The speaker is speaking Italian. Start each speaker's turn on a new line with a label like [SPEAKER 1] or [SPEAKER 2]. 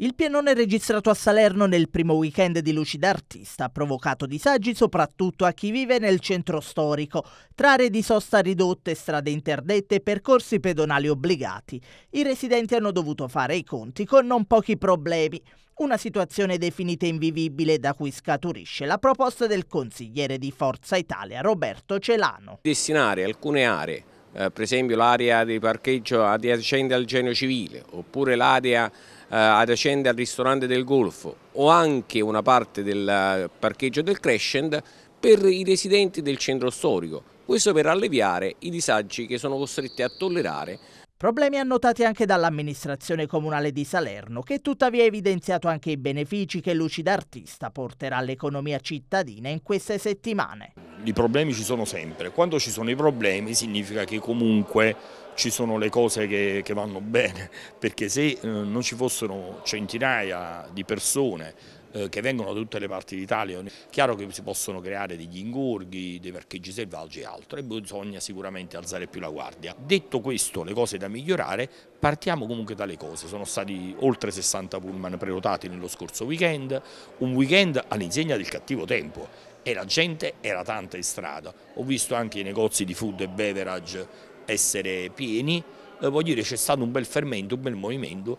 [SPEAKER 1] Il pienone registrato a Salerno nel primo weekend di Lucida Artista ha provocato disagi soprattutto a chi vive nel centro storico, tra aree di sosta ridotte, strade interdette e percorsi pedonali obbligati. I residenti hanno dovuto fare i conti con non pochi problemi, una situazione definita invivibile da cui scaturisce la proposta del consigliere di Forza Italia Roberto Celano.
[SPEAKER 2] Destinare alcune aree eh, per esempio l'area di parcheggio adiacente al genio civile oppure l'area eh, adiacente al ristorante del Golfo o anche una parte del eh, parcheggio del Crescent per i residenti del centro storico. Questo per alleviare i disagi che sono costretti a tollerare
[SPEAKER 1] Problemi annotati anche dall'amministrazione comunale di Salerno, che tuttavia ha evidenziato anche i benefici che Lucida Artista porterà all'economia cittadina in queste settimane
[SPEAKER 3] i problemi ci sono sempre, quando ci sono i problemi significa che comunque ci sono le cose che, che vanno bene, perché se eh, non ci fossero centinaia di persone eh, che vengono da tutte le parti d'Italia, è chiaro che si possono creare degli ingorghi, dei parcheggi selvaggi e altro e bisogna sicuramente alzare più la guardia. Detto questo, le cose da migliorare, partiamo comunque dalle cose, sono stati oltre 60 pullman prenotati nello scorso weekend, un weekend all'insegna del cattivo tempo, e la gente era tanta in strada. Ho visto anche i negozi di food e beverage essere pieni, eh, voglio dire c'è stato un bel fermento, un bel movimento.